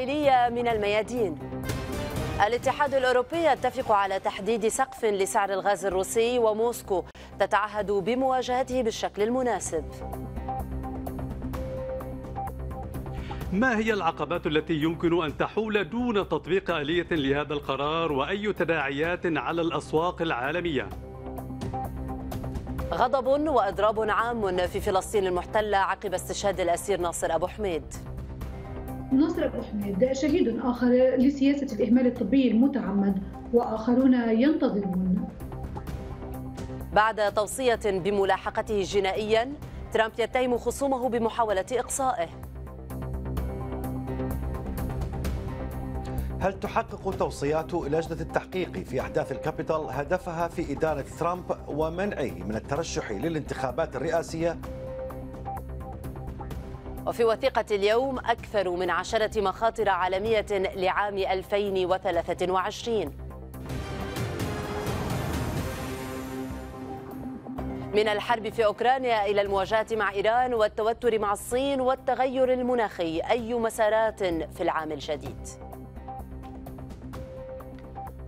تحليلية من الميادين الاتحاد الأوروبي يتفق على تحديد سقف لسعر الغاز الروسي وموسكو تتعهد بمواجهته بالشكل المناسب ما هي العقبات التي يمكن أن تحول دون تطبيق آلية لهذا القرار وأي تداعيات على الأسواق العالمية؟ غضب وإضراب عام في فلسطين المحتلة عقب استشهاد الأسير ناصر أبو حميد ناصر أبو حميد شهيد آخر لسياسة الإهمال الطبي المتعمد وآخرون ينتظرون بعد توصية بملاحقته جنائيا ترامب يتهم خصومه بمحاولة إقصائه هل تحقق توصيات لجنة التحقيق في أحداث الكابيتال هدفها في إدارة ترامب ومنعه من الترشح للانتخابات الرئاسية وفي وثيقة اليوم أكثر من عشرة مخاطر عالمية لعام 2023 من الحرب في أوكرانيا إلى المواجهة مع إيران والتوتر مع الصين والتغير المناخي أي مسارات في العام الجديد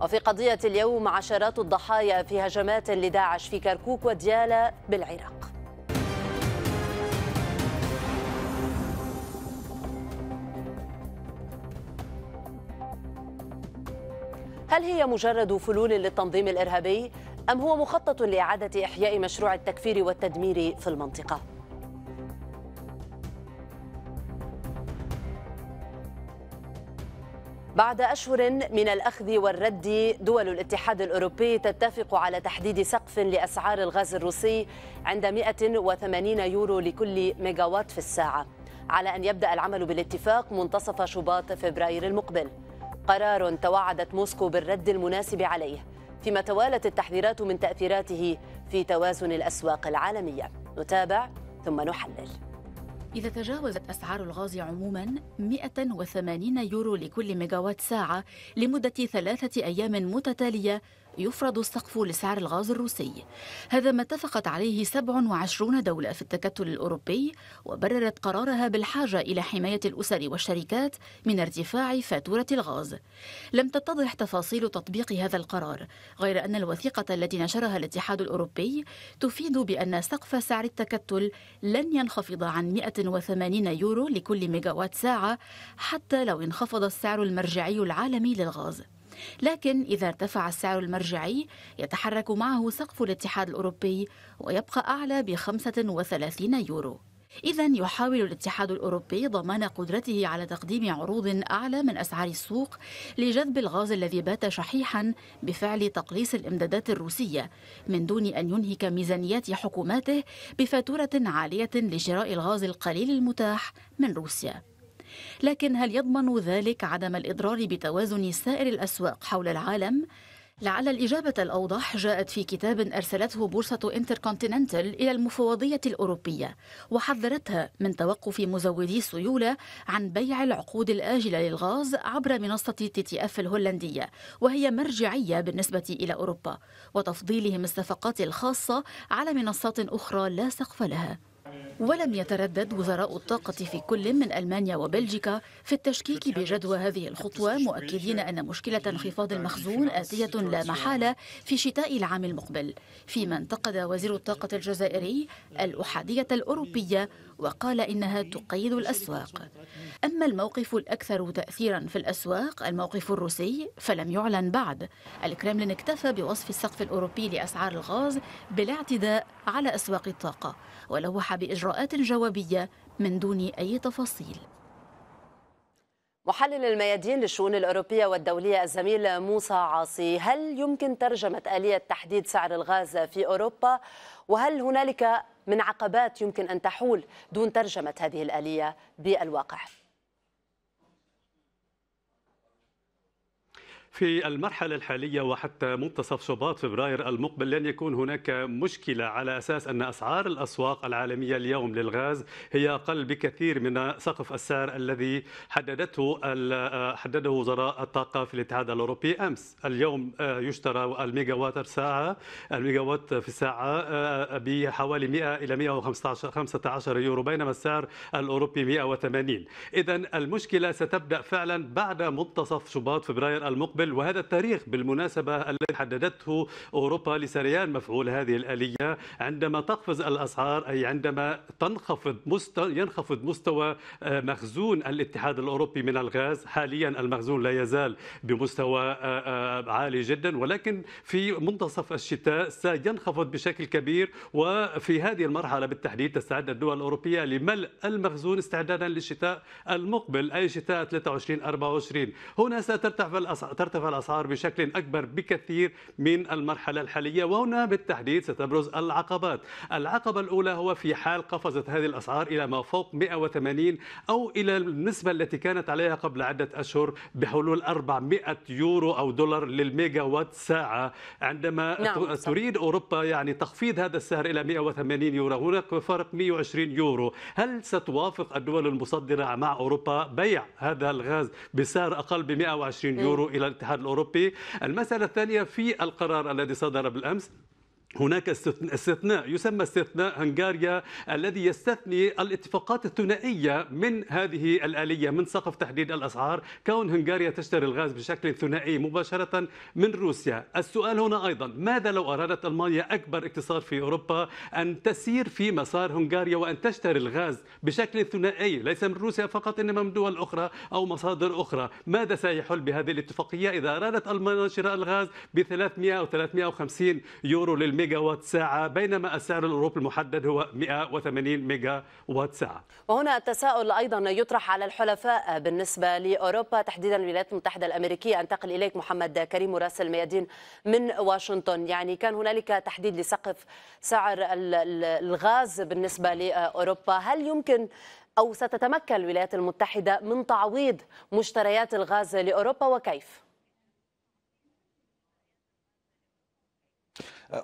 وفي قضية اليوم عشرات الضحايا في هجمات لداعش في كركوك وديالا بالعراق هل هي مجرد فلول للتنظيم الإرهابي أم هو مخطط لإعادة إحياء مشروع التكفير والتدمير في المنطقة؟ بعد أشهر من الأخذ والرد دول الاتحاد الأوروبي تتفق على تحديد سقف لأسعار الغاز الروسي عند 180 يورو لكل ميجاوات في الساعة على أن يبدأ العمل بالاتفاق منتصف شباط فبراير المقبل قرار توعدت موسكو بالرد المناسب عليه فيما توالت التحذيرات من تاثيراته في توازن الاسواق العالميه نتابع ثم نحلل إذا تجاوزت أسعار الغاز عموما 180 يورو لكل ميجاوات ساعة لمدة ثلاثة أيام متتالية يفرض السقف لسعر الغاز الروسي هذا ما اتفقت عليه 27 دولة في التكتل الأوروبي وبررت قرارها بالحاجة إلى حماية الأسر والشركات من ارتفاع فاتورة الغاز لم تتضح تفاصيل تطبيق هذا القرار غير أن الوثيقة التي نشرها الاتحاد الأوروبي تفيد بأن سقف سعر التكتل لن ينخفض عن 180 يورو لكل ميجاوات ساعة حتى لو انخفض السعر المرجعي العالمي للغاز لكن إذا ارتفع السعر المرجعي يتحرك معه سقف الاتحاد الأوروبي ويبقى أعلى ب 35 يورو إذا يحاول الاتحاد الأوروبي ضمان قدرته على تقديم عروض أعلى من أسعار السوق لجذب الغاز الذي بات شحيحا بفعل تقليص الإمدادات الروسية من دون أن ينهك ميزانيات حكوماته بفاتورة عالية لشراء الغاز القليل المتاح من روسيا لكن هل يضمن ذلك عدم الإضرار بتوازن سائر الأسواق حول العالم؟ لعل الإجابة الأوضح جاءت في كتاب أرسلته بورصة انتركونتيننتال إلى المفوضية الأوروبية وحذرتها من توقف مزودي السيولة عن بيع العقود الآجلة للغاز عبر منصة تي تي أف الهولندية وهي مرجعية بالنسبة إلى أوروبا وتفضيلهم الصفقات الخاصة على منصات أخرى لا سقف لها ولم يتردد وزراء الطاقة في كل من ألمانيا وبلجيكا في التشكيك بجدوى هذه الخطوة مؤكدين أن مشكلة انخفاض المخزون آتية لا محالة في شتاء العام المقبل فيما انتقد وزير الطاقة الجزائري الأحادية الأوروبية وقال إنها تقيد الأسواق أما الموقف الأكثر تأثيرا في الأسواق الموقف الروسي فلم يعلن بعد الكرملين اكتفى بوصف السقف الأوروبي لأسعار الغاز بالاعتداء على أسواق الطاقة ولوح بإجراءات جوابية من دون أي تفاصيل محلل الميادين للشؤون الأوروبية والدولية الزميل موسى عاصي هل يمكن ترجمة آلية تحديد سعر الغاز في أوروبا وهل هنالك من عقبات يمكن أن تحول دون ترجمة هذه الآلية بالواقع؟ في المرحلة الحالية وحتى منتصف شباط فبراير المقبل لن يكون هناك مشكلة على أساس أن أسعار الأسواق العالمية اليوم للغاز هي أقل بكثير من سقف السعر الذي حددته آه، حدده وزراء الطاقة في الاتحاد الأوروبي أمس اليوم آه، يشترى الميجاوات ساعة الميجاوات في الساعة آه، بحوالي 100 إلى 115 15 يورو بينما السعر الأوروبي 180 إذا المشكلة ستبدأ فعلا بعد منتصف شباط فبراير المقبل قبل وهذا التاريخ بالمناسبة الذي حددته أوروبا لسريان مفعول هذه الآلية عندما تقفز الأسعار أي عندما تنخفض مستوى ينخفض مستوى آه، مخزون الاتحاد الأوروبي من الغاز حاليا المخزون لا يزال بمستوى آه، آه، عالي جدا ولكن في منتصف الشتاء سينخفض بشكل كبير وفي هذه المرحلة بالتحديد تستعد الدول الأوروبية لملء المخزون استعدادا للشتاء المقبل أي شتاء 23 24 هنا سترتفع الأسعار ترتفع الأسعار بشكل أكبر بكثير من المرحلة الحالية وهنا بالتحديد ستبرز العقبات العقبة الأولى هو في حال قفزت هذه الأسعار إلى ما فوق 180 أو إلى النسبة التي كانت عليها قبل عدة أشهر بحلول 400 يورو أو دولار للميجا وات ساعة عندما نعم. تريد أوروبا يعني تخفيض هذا السعر إلى 180 يورو هناك فرق 120 يورو هل ستوافق الدول المصدرة مع أوروبا بيع هذا الغاز بسعر أقل ب 120 إيه. يورو إلى الاتحاد الأوروبي المسألة الثانية في القرار الذي صدر بالأمس هناك استثناء يسمى استثناء هنغاريا الذي يستثني الاتفاقات الثنائيه من هذه الاليه من سقف تحديد الاسعار كون هنغاريا تشتري الغاز بشكل ثنائي مباشره من روسيا السؤال هنا ايضا ماذا لو ارادت المانيا اكبر اقتصاد في اوروبا ان تسير في مسار هنغاريا وان تشتري الغاز بشكل ثنائي ليس من روسيا فقط انما من دول اخرى او مصادر اخرى ماذا سيحل بهذه الاتفاقيه اذا ارادت المانيا شراء الغاز ب 300 او 350 يورو للمئة ميجا وات ساعة بينما السعر الأوروبي المحدد هو 180 ميجا وات ساعة وهنا التساؤل أيضا يطرح على الحلفاء بالنسبة لأوروبا تحديدا الولايات المتحدة الأمريكية أنتقل إليك محمد كريم مراسل ميادين من واشنطن يعني كان هنالك تحديد لسقف سعر الغاز بالنسبة لأوروبا هل يمكن أو ستتمكن الولايات المتحدة من تعويض مشتريات الغاز لأوروبا وكيف؟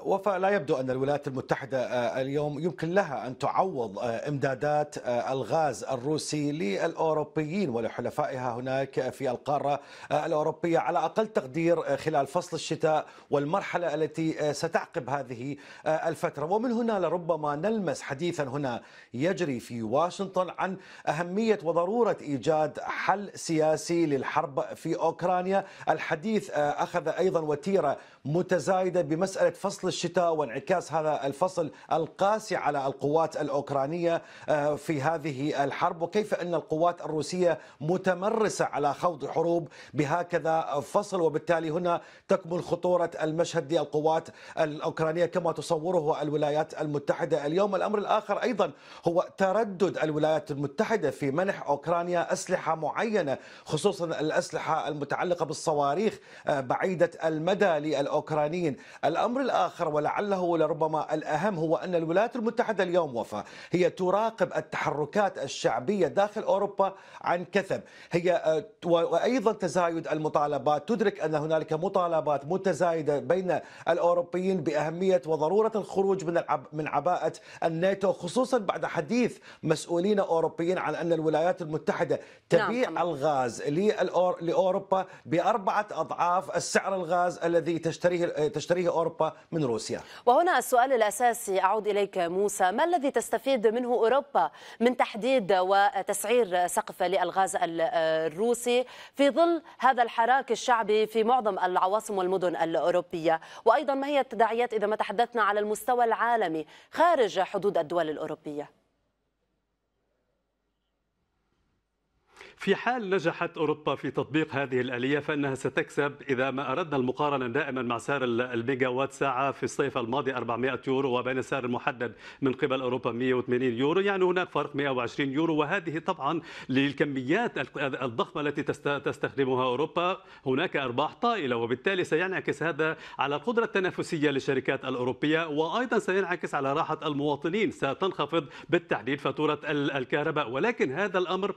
وفاء لا يبدو أن الولايات المتحدة آه، اليوم يمكن لها أن تعوض آه، إمدادات آه، الغاز الروسي للأوروبيين ولحلفائها هناك في القارة الأوروبية على أقل تقدير خلال فصل الشتاء والمرحلة التي ستعقب هذه الفترة ومن هنا لربما نلمس حديثا هنا يجري في واشنطن عن أهمية وضرورة إيجاد حل سياسي للحرب في أوكرانيا الحديث أخذ أيضا وتيرة متزايدة بمسألة فصل فصل الشتاء وانعكاس هذا الفصل القاسي على القوات الأوكرانية آه، في هذه الحرب وكيف أن القوات الروسية متمرسة على خوض حروب بهكذا فصل وبالتالي هنا تكمن خطورة المشهد للقوات الأوكرانية كما تصوره الولايات المتحدة اليوم الأمر الآخر أيضا هو تردد الولايات المتحدة في منح أوكرانيا أسلحة معينة خصوصا الأسلحة المتعلقة بالصواريخ آه، بعيدة المدى للأوكرانيين الأمر الآخر آخر ولعله ولربما الأهم هو أن الولايات المتحدة اليوم وفا هي تراقب التحركات الشعبية داخل أوروبا عن كثب هي آه، وأيضا تزايد المطالبات تدرك أن هنالك مطالبات متزايدة بين الأوروبيين بأهمية وضرورة الخروج من من عباءة الناتو خصوصا بعد حديث مسؤولين أوروبيين عن أن الولايات المتحدة نعم، تبيع نعم. الغاز لأوروبا بأربعة أضعاف السعر الغاز الذي تشتريه آه، تشتريه أوروبا من روسيا وهنا السؤال الأساسي أعود إليك موسى ما الذي تستفيد منه أوروبا من تحديد وتسعير سقف للغاز الروسي في ظل هذا الحراك الشعبي في معظم العواصم والمدن الأوروبية وأيضا ما هي التداعيات إذا ما تحدثنا على المستوى العالمي خارج حدود الدول الأوروبية في حال نجحت أوروبا في تطبيق هذه الآلية فإنها ستكسب إذا ما أردنا المقارنة دائما مع سعر الميجا وات ساعة في الصيف الماضي 400 يورو وبين السعر المحدد من قبل أوروبا 180 يورو يعني هناك فرق 120 يورو وهذه طبعا للكميات الضخمة التي تستخدمها أوروبا هناك أرباح طائلة وبالتالي سينعكس هذا على القدرة التنافسية للشركات الأوروبية وأيضا سينعكس على راحة المواطنين ستنخفض بالتحديد فاتورة الكهرباء ولكن هذا الأمر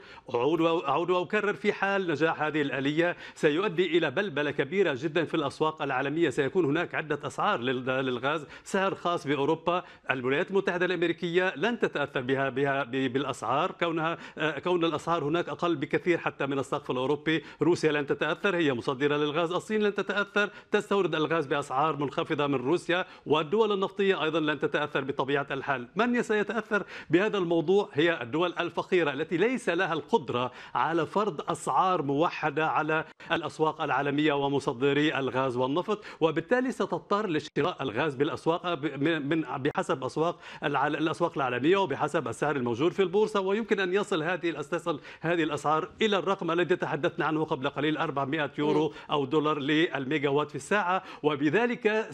أعود وأكرر في حال نجاح هذه الآلية سيؤدي إلى بلبلة كبيرة جدا في الأسواق العالمية سيكون هناك عدة أسعار للغاز سعر خاص بأوروبا الولايات المتحدة الأمريكية لن تتأثر بها, بها بالأسعار كونها كون الأسعار هناك أقل بكثير حتى من السقف الأوروبي روسيا لن تتأثر هي مصدرة للغاز الصين لن تتأثر تستورد الغاز بأسعار منخفضة من روسيا والدول النفطية أيضا لن تتأثر بطبيعة الحال من سيتأثر بهذا الموضوع هي الدول الفقيرة التي ليس لها القدرة على فرض أسعار موحدة على الأسواق العالمية ومصدري الغاز والنفط وبالتالي ستضطر لشراء الغاز بالأسواق من بحسب أسواق الأسواق العالمية وبحسب السعر الموجود في البورصة ويمكن أن يصل هذه تصل هذه الأسعار إلى الرقم الذي تحدثنا عنه قبل قليل 400 يورو أو دولار للميجا وات في الساعة وبذلك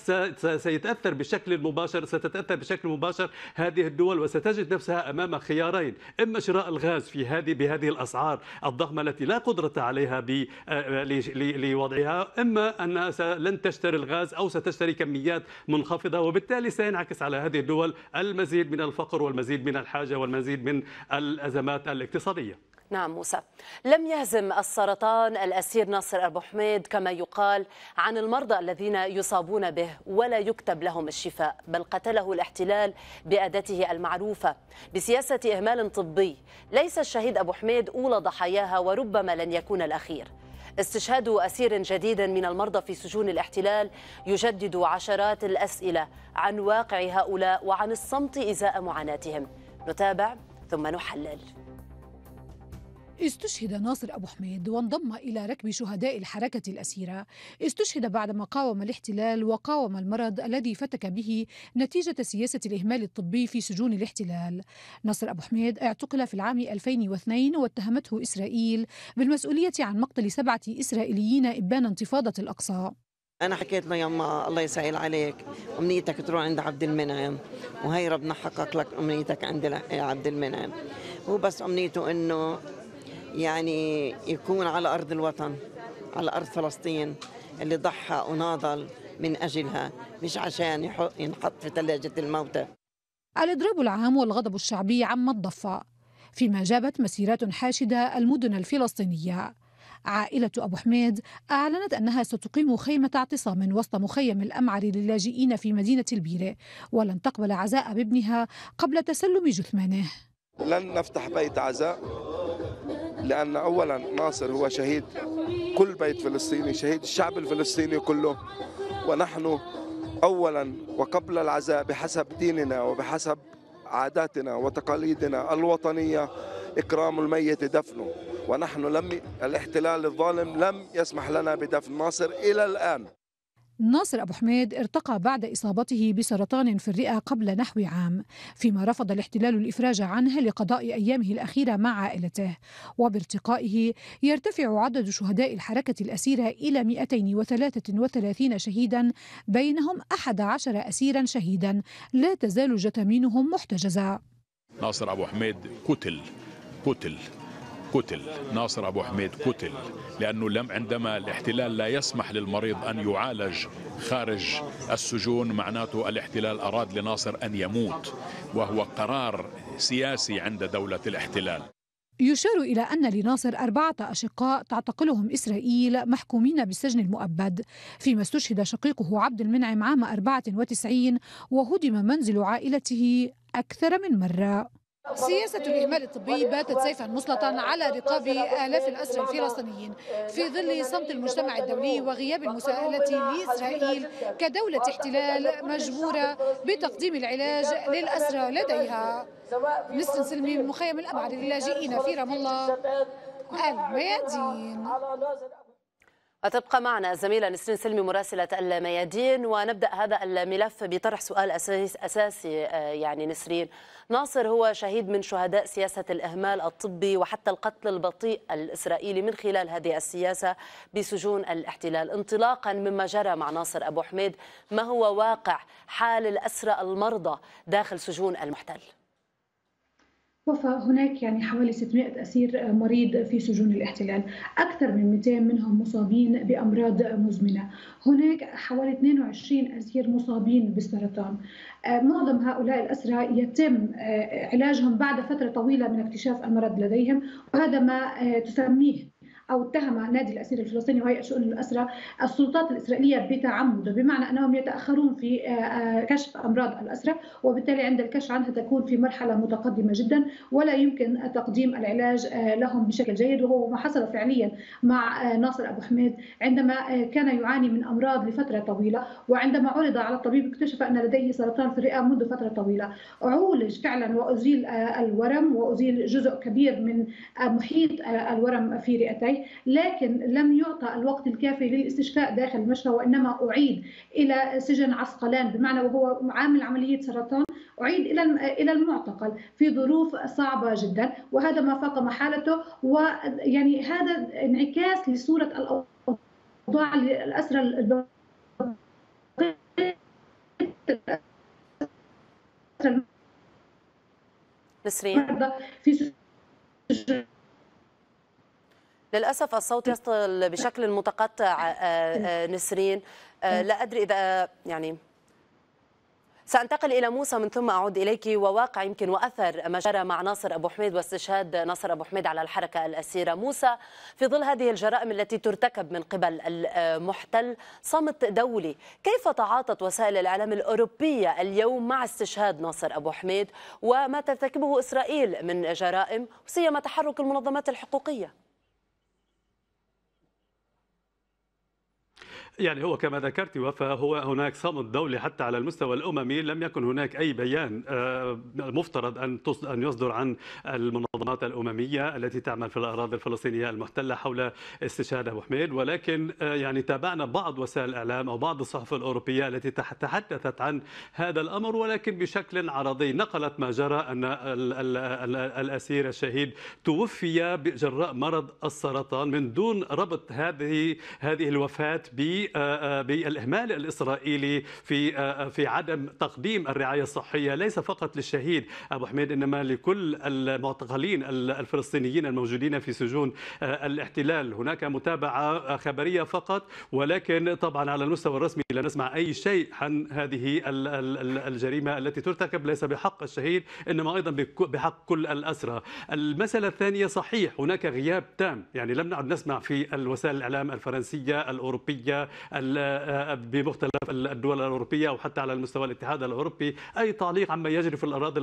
سيتأثر بشكل مباشر ستتأثر بشكل مباشر هذه الدول وستجد نفسها أمام خيارين إما شراء الغاز في هذه بهذه الأسعار الضخمه التي لا قدره عليها آه، آه، لوضعها اما انها لن تشتري الغاز او ستشتري كميات منخفضه وبالتالي سينعكس على هذه الدول المزيد من الفقر والمزيد من الحاجه والمزيد من الازمات الاقتصاديه نعم موسى لم يهزم السرطان الأسير ناصر أبو حميد كما يقال عن المرضى الذين يصابون به ولا يكتب لهم الشفاء بل قتله الاحتلال بأدته المعروفة بسياسة إهمال طبي ليس الشهيد أبو حميد أولى ضحاياها وربما لن يكون الأخير استشهاد أسير جديد من المرضى في سجون الاحتلال يجدد عشرات الأسئلة عن واقع هؤلاء وعن الصمت إزاء معاناتهم نتابع ثم نحلل استشهد ناصر أبو حميد وانضم إلى ركب شهداء الحركة الأسيرة استشهد بعدما قاوم الاحتلال وقاوم المرض الذي فتك به نتيجة سياسة الإهمال الطبي في سجون الاحتلال ناصر أبو حميد اعتقل في العام 2002 واتهمته إسرائيل بالمسؤولية عن مقتل سبعة إسرائيليين إبان انتفاضة الأقصى أنا حكيت له يما الله يسهل عليك أمنيتك تروح عند عبد المنعم وهي ربنا حقق لك أمنيتك عند عبد المنعم هو بس أمنيته إنه يعني يكون على أرض الوطن على أرض فلسطين اللي ضحى وناضل من أجلها مش عشان ينحط في ثلاجة الموتى الاضراب العام والغضب الشعبي عم الضفة فيما جابت مسيرات حاشدة المدن الفلسطينية عائلة أبو حميد أعلنت أنها ستقيم خيمة اعتصام وسط مخيم الأمعر للاجئين في مدينة البيرة ولن تقبل عزاء بابنها قبل تسلم جثمانه لن نفتح بيت عزاء لأن أولا ناصر هو شهيد كل بيت فلسطيني شهيد الشعب الفلسطيني كله ونحن أولا وقبل العزاء بحسب ديننا وبحسب عاداتنا وتقاليدنا الوطنية إكرام الميت دفنه ونحن لم الاحتلال الظالم لم يسمح لنا بدفن ناصر إلى الآن ناصر أبو حميد ارتقى بعد إصابته بسرطان في الرئة قبل نحو عام فيما رفض الاحتلال الإفراج عنه لقضاء أيامه الأخيرة مع عائلته وبارتقائه يرتفع عدد شهداء الحركة الأسيرة إلى 233 شهيدا بينهم 11 أسيرا شهيدا لا تزال جثامينهم محتجزة ناصر أبو حميد قتل قتل قتل ناصر أبو حميد قتل لأنه لم عندما الاحتلال لا يسمح للمريض أن يعالج خارج السجون معناته الاحتلال أراد لناصر أن يموت وهو قرار سياسي عند دولة الاحتلال يشار إلى أن لناصر أربعة أشقاء تعتقلهم إسرائيل محكومين بالسجن المؤبد فيما استشهد شقيقه عبد المنعم عام 94 وهدم منزل عائلته أكثر من مرة سياسة الإهمال الطبي باتت سيفا مسلطا على رقاب آلاف الأسرى الفلسطينيين في ظل صمت المجتمع الدولي وغياب المساءلة لإسرائيل كدولة احتلال مجبورة بتقديم العلاج للأسرى لديها نسرين سلمي من مخيم الأبعد للاجئين في رام الله الميادين وتبقى معنا الزميلة نسرين سلمي مراسلة الميادين ونبدأ هذا الملف بطرح سؤال أساسي آه، يعني نسرين ناصر هو شهيد من شهداء سياسة الإهمال الطبي وحتى القتل البطيء الإسرائيلي من خلال هذه السياسة بسجون الاحتلال انطلاقا مما جرى مع ناصر أبو حميد ما هو واقع حال الأسرى المرضى داخل سجون المحتل وفى هناك يعني حوالي 600 أسير مريض في سجون الاحتلال أكثر من 200 منهم مصابين بأمراض مزمنة هناك حوالي 22 أسير مصابين بالسرطان آه، معظم هؤلاء الأسرى يتم آه، علاجهم بعد فترة طويلة من اكتشاف المرض لديهم وهذا ما آه، تسميه او اتهم نادي الاسير الفلسطيني وهيئه شؤون الاسرى السلطات الاسرائيليه بتعمد بمعنى انهم يتاخرون في آه، آه، كشف امراض الاسرى وبالتالي عند الكشف عنها تكون في مرحله متقدمه جدا ولا يمكن تقديم العلاج آه، لهم بشكل جيد وهو ما حصل فعليا مع ناصر ابو حميد عندما كان يعاني من امراض لفتره طويله وعندما عرض على الطبيب اكتشف ان لديه سرطان في الرئه منذ فتره طويله عولج فعلا وازيل الورم وازيل جزء كبير من محيط الورم في رئتيه لكن لم يعطى الوقت الكافي للاستشفاء داخل المشفى وإنما أعيد إلى سجن عسقلان بمعنى وهو عامل عملية سرطان أعيد إلى إلى المعتقل في ظروف صعبة جدا وهذا ما فاقم حالته ويعني هذا انعكاس لصورة الأوضاع للاسرى نسرين في سجن للأسف الصوت يصل بشكل متقطع آه، آه، نسرين آه، لا أدري إذا يعني سأنتقل إلى موسى من ثم أعود إليك وواقع يمكن وأثر ما جرى مع ناصر أبو حميد واستشهاد ناصر أبو حميد على الحركة الأسيرة موسى في ظل هذه الجرائم التي ترتكب من قبل المحتل صمت دولي كيف تعاطت وسائل الإعلام الأوروبية اليوم مع استشهاد ناصر أبو حميد وما ترتكبه إسرائيل من جرائم سيما تحرك المنظمات الحقوقية يعني هو كما ذكرت وفاء هو هناك صمت دولي حتى على المستوى الاممي لم يكن هناك اي بيان آه، مفترض ان ان يصدر عن المنظمات الامميه التي تعمل في الاراضي الفلسطينيه المحتله حول استشهاد ابو حميد ولكن آه، يعني تابعنا بعض وسائل الاعلام او بعض الصحف الاوروبيه التي تحدثت عن هذا الامر ولكن بشكل عرضي نقلت ما جرى ان الاسير الشهيد توفي جراء مرض السرطان من دون ربط هذه هذه الوفاه ب آه، آه، بالاهمال الاسرائيلي في آه، في عدم تقديم الرعايه الصحيه ليس فقط للشهيد ابو حميد انما لكل المعتقلين الفلسطينيين الموجودين في سجون الاحتلال هناك متابعه خبريه فقط ولكن طبعا على المستوى الرسمي لا نسمع اي شيء عن هذه الجريمه التي ترتكب ليس بحق الشهيد انما ايضا بحق كل الاسرى المساله الثانيه صحيح هناك غياب تام يعني لم نعد نسمع في الوسائل الاعلام الفرنسيه الاوروبيه آه، آه، بمختلف الدول الاوروبيه أو حتى على المستوى الاتحاد الاوروبي اي تعليق عما يجري في الاراضي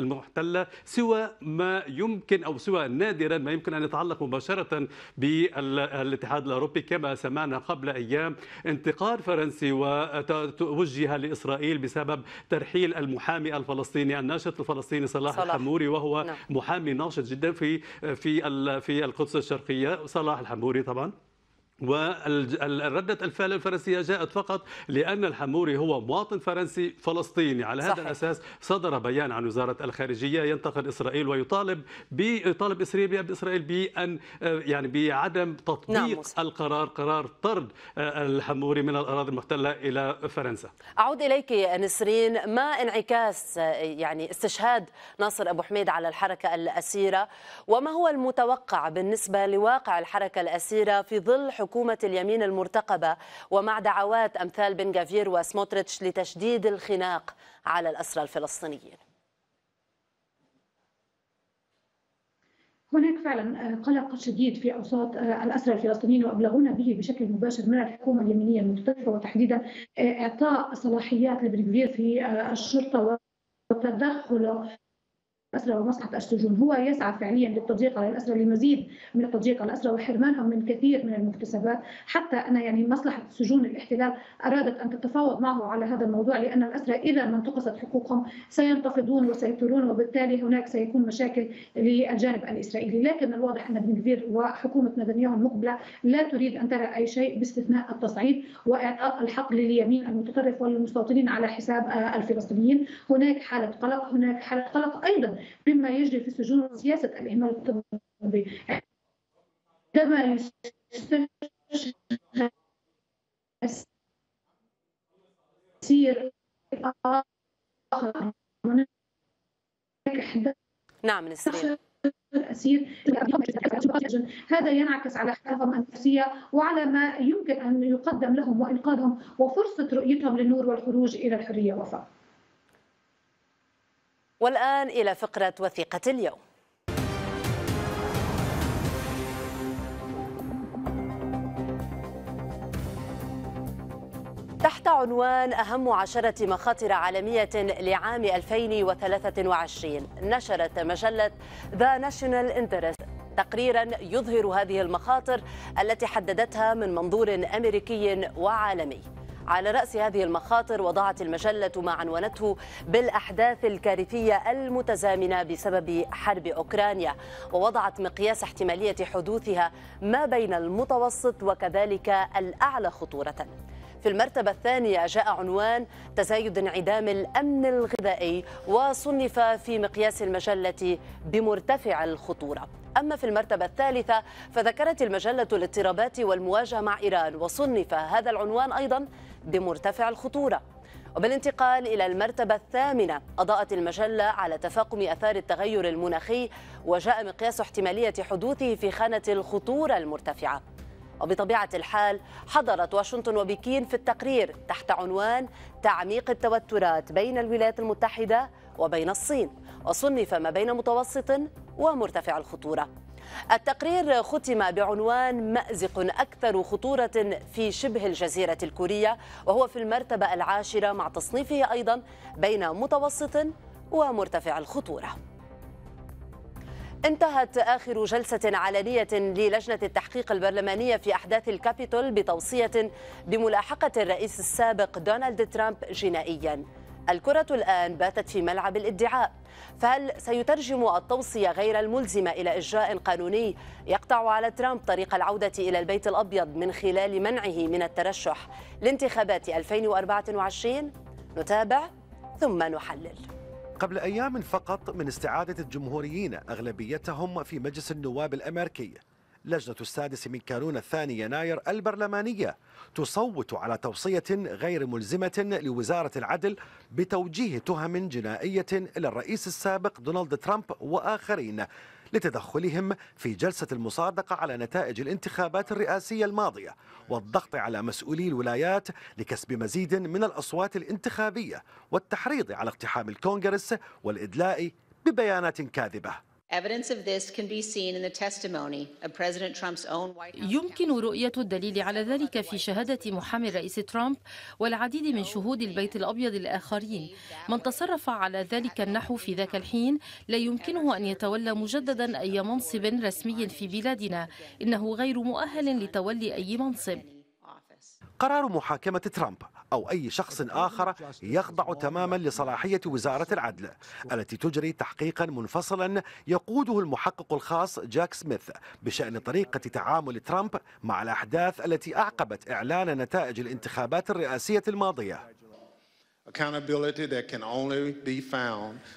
المحتله سوى ما يمكن او سوى نادرا ما يمكن ان يتعلق مباشره بالاتحاد الاوروبي كما سمعنا قبل ايام انتقاد فرنسي وتوجه لاسرائيل بسبب ترحيل المحامي الفلسطيني الناشط الفلسطيني صلاح, صلاح. الحموري وهو نعم. محامي ناشط جدا في في في القدس الشرقيه صلاح الحموري طبعا وردة الفعل الفرنسية جاءت فقط لأن الحموري هو مواطن فرنسي فلسطيني على هذا صحيح. الأساس صدر بيان عن وزارة الخارجية ينتقد إسرائيل ويطالب بطالب إسرائيل بإسرائيل بأن آه، يعني بعدم نعم، تطبيق نعم القرار قرار طرد آه، الحموري من الأراضي المحتلة إلى فرنسا أعود إليك نسرين ما انعكاس آه، يعني استشهاد ناصر أبو حميد على الحركة الأسيرة وما هو المتوقع بالنسبة لواقع الحركة الأسيرة في ظل حكومة اليمين المرتقبة ومع دعوات أمثال بن جافير وسموتريتش لتشديد الخناق على الأسرى الفلسطينيين هناك فعلا آه، قلق شديد في اوساط آه، الاسرى الفلسطينيين وابلغونا به بشكل مباشر من الحكومه اليمينيه المختلفه وتحديدا آه، اعطاء صلاحيات لبنغفير في الشرطه وتدخله الاسرى ومصلحة السجون هو يسعى فعليا للتضييق على الاسرى لمزيد من التضييق على الاسرى وحرمانهم من كثير من المكتسبات حتى أن يعني مصلحة سجون الاحتلال أرادت أن تتفاوض معه على هذا الموضوع لأن الاسرى إذا ما انتقصت حقوقهم سينتفضون وسيثورون وبالتالي هناك سيكون مشاكل للجانب الإسرائيلي لكن الواضح أن بن وحكومة نتنياهو المقبلة لا تريد أن ترى أي شيء باستثناء التصعيد وإعطاء الحق لليمين المتطرف والمستوطنين على حساب آه، الفلسطينيين هناك حالة قلق هناك حالة قلق أيضا بما يجري في سجون سياسة الإمام الطبي عندما يسير نعم نسرين الاسير هذا ينعكس على حالتهم النفسيه وعلى ما يمكن ان يقدم لهم وانقاذهم وفرصه رؤيتهم للنور والخروج الى الحريه وفاء والآن إلى فقرة وثيقة اليوم تحت عنوان أهم عشرة مخاطر عالمية لعام 2023 نشرت مجلة ذا ناشونال Interest تقريرا يظهر هذه المخاطر التي حددتها من منظور أمريكي وعالمي على رأس هذه المخاطر وضعت المجلة ما عنونته بالأحداث الكارثية المتزامنة بسبب حرب أوكرانيا ووضعت مقياس احتمالية حدوثها ما بين المتوسط وكذلك الأعلى خطورة في المرتبة الثانية جاء عنوان تزايد انعدام الأمن الغذائي وصنف في مقياس المجلة بمرتفع الخطورة أما في المرتبة الثالثة فذكرت المجلة الاضطرابات والمواجهة مع إيران وصنف هذا العنوان أيضا بمرتفع الخطورة وبالانتقال إلى المرتبة الثامنة أضاءت المجلة على تفاقم أثار التغير المناخي وجاء مقياس احتمالية حدوثه في خانة الخطورة المرتفعة وبطبيعة الحال حضرت واشنطن وبكين في التقرير تحت عنوان تعميق التوترات بين الولايات المتحدة وبين الصين وصنف ما بين متوسط ومرتفع الخطورة التقرير ختم بعنوان مأزق أكثر خطورة في شبه الجزيرة الكورية وهو في المرتبة العاشرة مع تصنيفه أيضا بين متوسط ومرتفع الخطورة انتهت آخر جلسة علنية للجنة التحقيق البرلمانية في أحداث الكابيتول بتوصية بملاحقة الرئيس السابق دونالد ترامب جنائياً الكرة الآن باتت في ملعب الادعاء فهل سيترجم التوصية غير الملزمة إلى إجراء قانوني يقطع على ترامب طريق العودة إلى البيت الأبيض من خلال منعه من الترشح لانتخابات 2024 نتابع ثم نحلل قبل أيام فقط من استعادة الجمهوريين أغلبيتهم في مجلس النواب الأمريكي لجنة السادس من كانون الثاني يناير البرلمانية تصوت على توصية غير ملزمة لوزارة العدل بتوجيه تهم جنائية إلى الرئيس السابق دونالد ترامب وآخرين لتدخلهم في جلسة المصادقة على نتائج الانتخابات الرئاسية الماضية والضغط على مسؤولي الولايات لكسب مزيد من الأصوات الانتخابية والتحريض على اقتحام الكونغرس والإدلاء ببيانات كاذبة يمكن رؤية الدليل على ذلك في شهادة محامي الرئيس ترامب والعديد من شهود البيت الأبيض الآخرين من تصرف على ذلك النحو في ذاك الحين لا يمكنه أن يتولى مجددا أي منصب رسمي في بلادنا إنه غير مؤهل لتولي أي منصب قرار محاكمة ترامب أو أي شخص آخر يخضع تماما لصلاحية وزارة العدل التي تجري تحقيقا منفصلا يقوده المحقق الخاص جاك سميث بشأن طريقة تعامل ترامب مع الأحداث التي أعقبت إعلان نتائج الانتخابات الرئاسية الماضية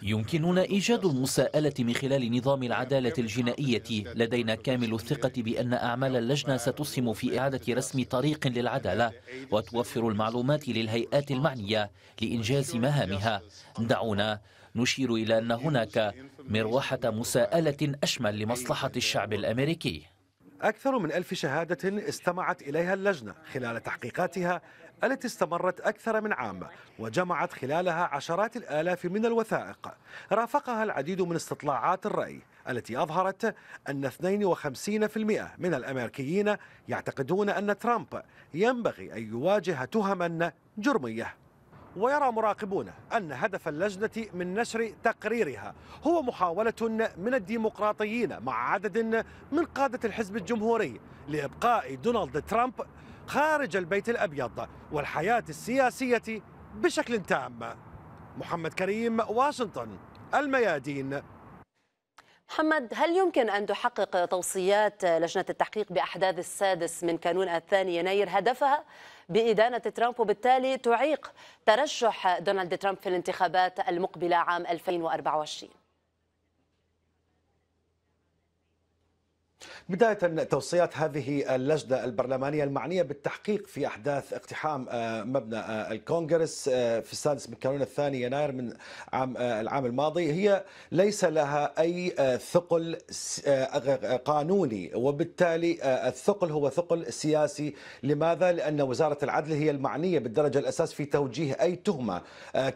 يمكننا إيجاد المساءلة من خلال نظام العدالة الجنائية لدينا كامل الثقة بأن أعمال اللجنة ستسهم في إعادة رسم طريق للعدالة وتوفر المعلومات للهيئات المعنية لإنجاز مهامها دعونا نشير إلى أن هناك مروحة مساءلة أشمل لمصلحة الشعب الأمريكي أكثر من ألف شهادة استمعت إليها اللجنة خلال تحقيقاتها التي استمرت أكثر من عام وجمعت خلالها عشرات الآلاف من الوثائق رافقها العديد من استطلاعات الرأي التي أظهرت أن 52% من الأمريكيين يعتقدون أن ترامب ينبغي أن يواجه تهما جرمية ويرى مراقبون أن هدف اللجنة من نشر تقريرها هو محاولة من الديمقراطيين مع عدد من قادة الحزب الجمهوري لإبقاء دونالد ترامب خارج البيت الأبيض والحياة السياسية بشكل تام محمد كريم واشنطن الميادين محمد هل يمكن أن تحقق توصيات لجنة التحقيق بأحداث السادس من كانون الثاني يناير هدفها بإدانة ترامب وبالتالي تعيق ترشح دونالد ترامب في الانتخابات المقبلة عام 2024 بداية توصيات هذه اللجنة البرلمانية المعنية بالتحقيق في أحداث اقتحام آه، مبنى آه، الكونغرس آه، في السادس من كانون الثاني يناير من عام العام الماضي هي ليس لها أي ثقل قانوني وبالتالي الثقل هو ثقل سياسي لماذا؟ لأن وزارة العدل هي المعنية بالدرجة الأساس في توجيه أي تهمة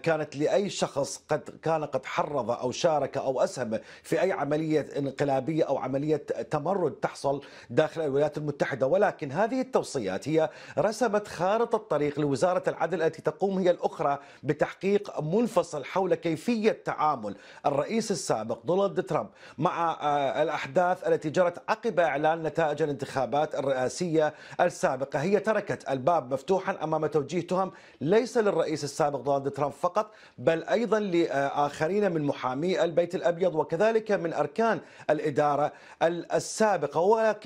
كانت لأي شخص قد كان قد حرض أو شارك أو أسهم في أي عملية انقلابية أو عملية تمرد تمرد تحصل داخل الولايات المتحدة ولكن هذه التوصيات هي رسمت خارطة الطريق لوزارة العدل التي تقوم هي الأخرى بتحقيق منفصل حول كيفية تعامل الرئيس السابق دونالد ترامب مع آه، الأحداث التي جرت عقب إعلان نتائج الانتخابات الرئاسية السابقة هي تركت الباب مفتوحا أمام توجيه تهم ليس للرئيس السابق دونالد ترامب فقط بل أيضا لآخرين من محامي البيت الأبيض وكذلك من أركان الإدارة السابقة سابقة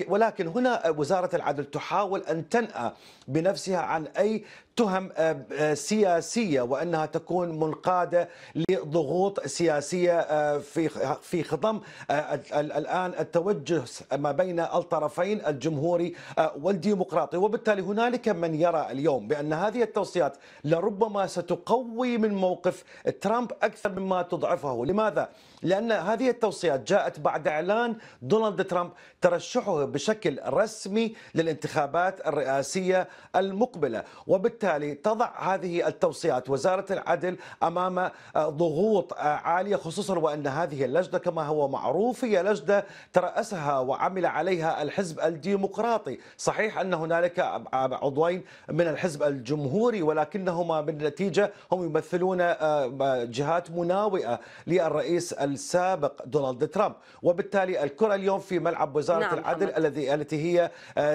ولكن هنا وزارة العدل تحاول أن تنأى بنفسها عن أي تهم آه، آه، سياسيه وانها تكون منقاده لضغوط سياسيه آه، في في خضم الان التوجه ما بين الطرفين الجمهوري والديمقراطي وبالتالي هنالك من يرى اليوم بان هذه التوصيات لربما ستقوي من موقف ترامب اكثر مما تضعفه لماذا لان هذه التوصيات جاءت بعد اعلان دونالد ترامب ترشحه بشكل رسمي للانتخابات الرئاسيه المقبله وبالتالي وبالتالي تضع هذه التوصيات وزارة العدل أمام آه، ضغوط آه، عالية خصوصا وأن هذه اللجنة كما هو معروف هي لجنة ترأسها وعمل عليها الحزب الديمقراطي صحيح أن هنالك عضوين من الحزب الجمهوري ولكنهما بالنتيجة هم يمثلون آه، جهات مناوئة للرئيس السابق دونالد ترامب وبالتالي الكرة اليوم في ملعب وزارة نعم العدل الذي التي هي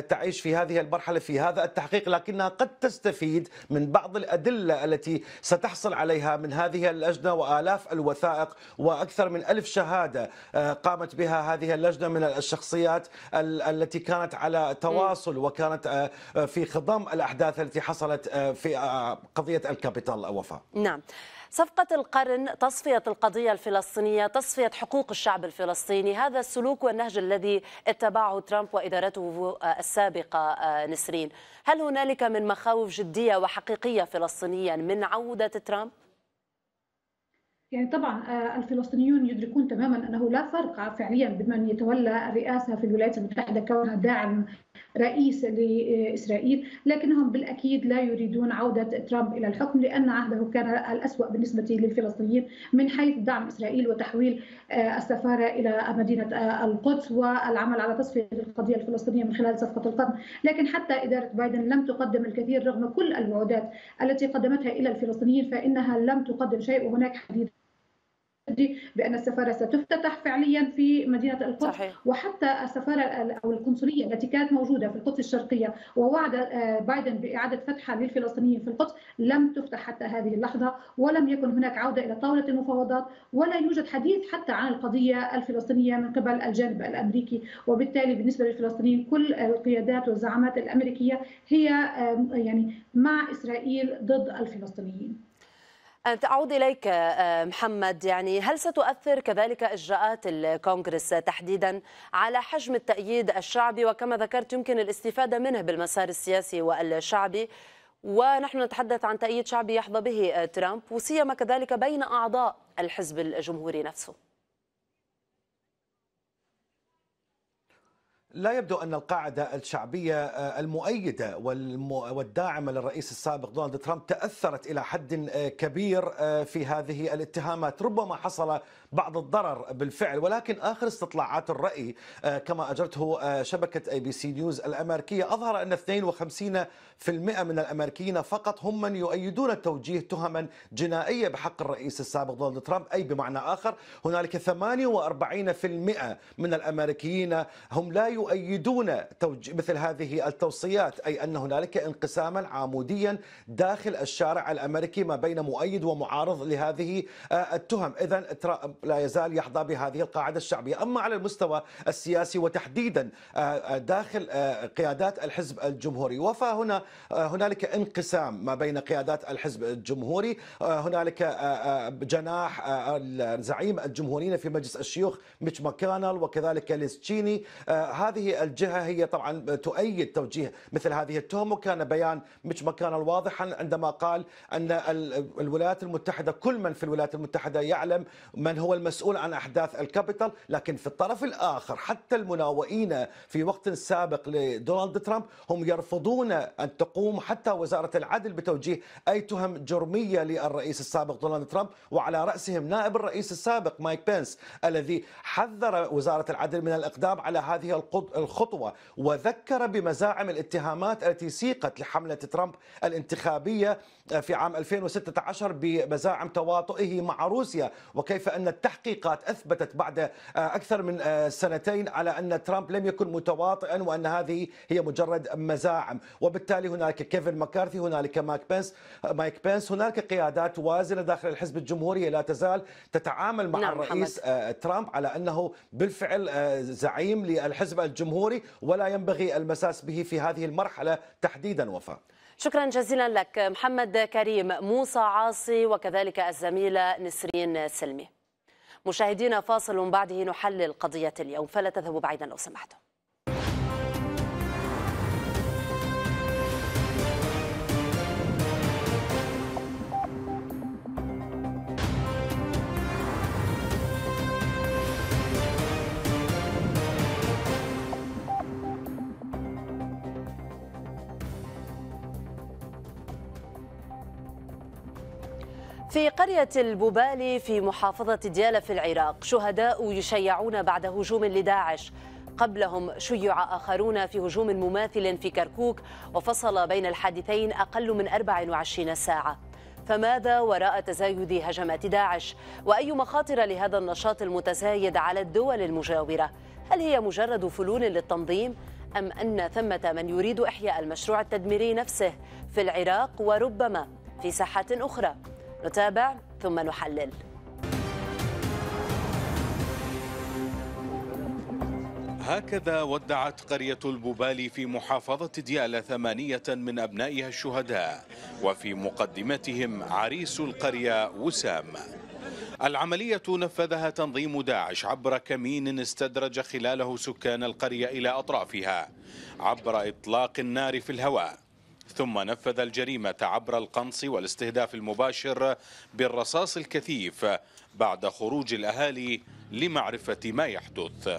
تعيش في هذه المرحلة في هذا التحقيق لكنها قد تستفيد المزيد من بعض الأدلة التي ستحصل عليها من هذه اللجنة وآلاف الوثائق وأكثر من ألف شهادة آه، قامت بها هذه اللجنة من الشخصيات التي كانت على تواصل وكانت آه، في خضم الأحداث التي حصلت آه، في قضية الكابيتال وفاء نعم صفقة القرن تصفية القضية الفلسطينية تصفية حقوق الشعب الفلسطيني هذا السلوك والنهج الذي اتبعه ترامب وإدارته السابقة آه، نسرين هل هنالك من مخاوف جدية وحقيقية فلسطينيا من عودة ترامب؟ يعني طبعا آه، الفلسطينيون يدركون تماما انه لا فرق فعليا بمن يتولى الرئاسه في الولايات المتحده كونها داعم رئيس لاسرائيل، لكنهم بالاكيد لا يريدون عوده ترامب الى الحكم لان عهده كان الاسوء بالنسبه للفلسطينيين من حيث دعم اسرائيل وتحويل آه، السفاره الى مدينه آه، القدس والعمل على تصفيه القضيه الفلسطينيه من خلال صفقه القرن، لكن حتى اداره بايدن لم تقدم الكثير رغم كل الوعودات التي قدمتها الى الفلسطينيين فانها لم تقدم شيء وهناك حديث بان السفاره ستفتتح فعليا في مدينه القدس صحيح. وحتى السفاره او القنصليه التي كانت موجوده في القدس الشرقيه ووعد آه، بايدن باعاده فتحها للفلسطينيين في القدس لم تفتح حتى هذه اللحظه ولم يكن هناك عوده الى طاوله المفاوضات ولا يوجد حديث حتى عن القضيه الفلسطينيه من قبل الجانب الامريكي وبالتالي بالنسبه للفلسطينيين كل القيادات والزعامات الامريكيه هي يعني مع اسرائيل ضد الفلسطينيين أعود إليك آه، محمد يعني هل ستؤثر كذلك إجراءات الكونغرس تحديدا على حجم التأييد الشعبي وكما ذكرت يمكن الاستفادة منه بالمسار السياسي والشعبي ونحن نتحدث عن تأييد شعبي يحظى به آه، ترامب وسيما كذلك بين أعضاء الحزب الجمهوري نفسه لا يبدو أن القاعدة الشعبية آه، المؤيدة والداعمة للرئيس السابق دونالد ترامب تأثرت إلى حد آه، كبير آه، في هذه الاتهامات ربما حصل بعض الضرر بالفعل ولكن آخر استطلاعات الرأي آه، كما أجرته آه، شبكة أي بي سي نيوز الأمريكية أظهر أن 52% من الأمريكيين فقط هم من يؤيدون توجيه تهما جنائية بحق الرئيس السابق دونالد ترامب أي بمعنى آخر هنالك 48% من الأمريكيين هم لا يؤيدون مثل هذه التوصيات أي أن هنالك انقساما عاموديا داخل الشارع الأمريكي ما بين مؤيد ومعارض لهذه آه، التهم إذا لا يزال يحظى بهذه القاعدة الشعبية أما على المستوى السياسي وتحديدا آه، آه، داخل آه، قيادات الحزب الجمهوري هنا هنالك انقسام ما بين قيادات الحزب الجمهوري هنالك جناح زعيم الجمهوريين في مجلس الشيوخ ميتش ماكانل وكذلك ليستشيني هذه الجهة هي طبعا تؤيد توجيه مثل هذه التهم وكان بيان ميتش ماكانل واضحا عندما قال أن الولايات المتحدة كل من في الولايات المتحدة يعلم من هو هو المسؤول عن احداث الكابيتال لكن في الطرف الاخر حتى المناوئين في وقت سابق لدونالد ترامب هم يرفضون ان تقوم حتى وزاره العدل بتوجيه اي تهم جرميه للرئيس السابق دونالد ترامب وعلى راسهم نائب الرئيس السابق مايك بينس الذي حذر وزاره العدل من الاقدام على هذه الخطوه وذكر بمزاعم الاتهامات التي سيقت لحمله ترامب الانتخابيه في عام 2016 بمزاعم تواطئه مع روسيا وكيف ان التحقيقات أثبتت بعد آه، أكثر من آه، سنتين على أن ترامب لم يكن متواطئا وأن هذه هي مجرد مزاعم وبالتالي هناك كيفن ماكارثي هنالك آه، مايك بنس مايك بنس هناك قيادات وازنة داخل الحزب الجمهوري لا تزال تتعامل مع نعم الرئيس محمد. ترامب على أنه بالفعل زعيم للحزب الجمهوري ولا ينبغي المساس به في هذه المرحلة تحديدا وفاء شكرا جزيلا لك محمد كريم موسى عاصي وكذلك الزميلة نسرين سلمي مشاهدينا فاصل بعده نحلل قضية اليوم فلا تذهبوا بعيدا لو سمحتم في قرية البوبالي في محافظة ديالى في العراق شهداء يشيعون بعد هجوم لداعش قبلهم شيع آخرون في هجوم مماثل في كركوك وفصل بين الحادثين أقل من 24 ساعة فماذا وراء تزايد هجمات داعش واي مخاطر لهذا النشاط المتزايد على الدول المجاوره هل هي مجرد فلول للتنظيم ام ان ثمه من يريد احياء المشروع التدميري نفسه في العراق وربما في ساحات اخرى نتابع ثم نحلل هكذا ودعت قرية البوبالي في محافظة ديالى ثمانية من أبنائها الشهداء وفي مقدمتهم عريس القرية وسام العملية نفذها تنظيم داعش عبر كمين استدرج خلاله سكان القرية إلى أطرافها عبر إطلاق النار في الهواء ثم نفذ الجريمة عبر القنص والاستهداف المباشر بالرصاص الكثيف بعد خروج الأهالي لمعرفة ما يحدث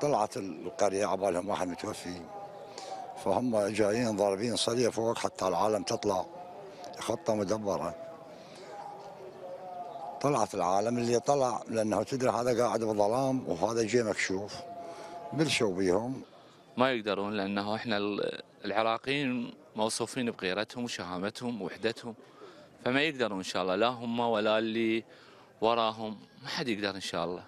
طلعت القرية عبالهم واحد متوفي فهم جايين ضاربين صليه فوق حتى العالم تطلع خطة مدبرة طلعت العالم اللي طلع لأنه تدري هذا قاعد بظلام وهذا جي مكشوف بلشوا بيهم ما يقدرون لانه احنا العراقيين موصوفين بغيرتهم وشهامتهم ووحدتهم فما يقدرون ان شاء الله لا هم ولا اللي وراهم ما حد يقدر ان شاء الله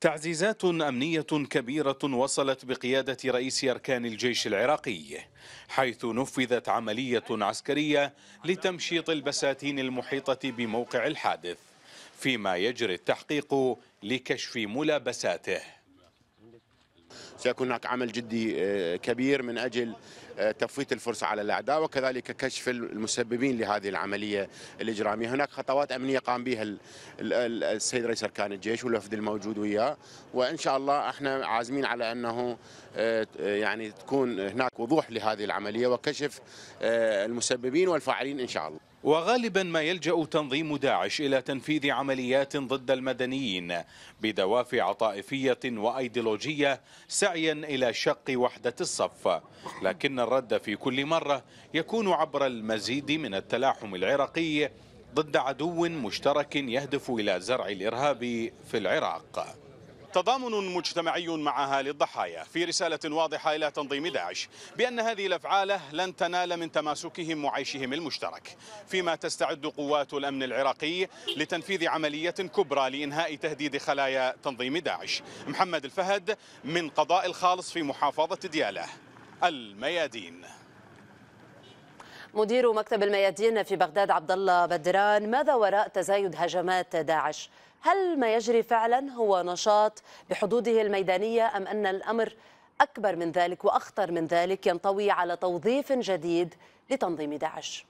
تعزيزات أمنية كبيرة وصلت بقيادة رئيس أركان الجيش العراقي حيث نفذت عملية عسكرية لتمشيط البساتين المحيطة بموقع الحادث فيما يجري التحقيق لكشف ملابساته سيكون هناك عمل جدي آه، كبير من أجل آه، تفويت الفرصة على الأعداء وكذلك كشف المسببين لهذه العملية الإجرامية هناك خطوات أمنية قام بها السيد رئيس أركان الجيش والوفد الموجود وياه وإن شاء الله احنا عازمين على أنه آه، يعني تكون هناك وضوح لهذه العملية وكشف المسببين والفاعلين إن شاء الله وغالبا ما يلجأ تنظيم داعش إلى تنفيذ عمليات ضد المدنيين بدوافع طائفية وأيديولوجية سعيا إلى شق وحدة الصف لكن الرد في كل مرة يكون عبر المزيد من التلاحم العراقي ضد عدو مشترك يهدف إلى زرع الإرهاب في العراق تضامن مجتمعي معها للضحايا في رسالة واضحة إلى تنظيم داعش بأن هذه الأفعال لن تنال من تماسكهم وعيشهم المشترك فيما تستعد قوات الأمن العراقي لتنفيذ عملية كبرى لإنهاء تهديد خلايا تنظيم داعش محمد الفهد من قضاء الخالص في محافظة ديالة الميادين مدير مكتب الميادين في بغداد عبد الله بدران ماذا وراء تزايد هجمات داعش هل ما يجري فعلا هو نشاط بحدوده الميدانية أم أن الأمر أكبر من ذلك وأخطر من ذلك ينطوي على توظيف جديد لتنظيم داعش؟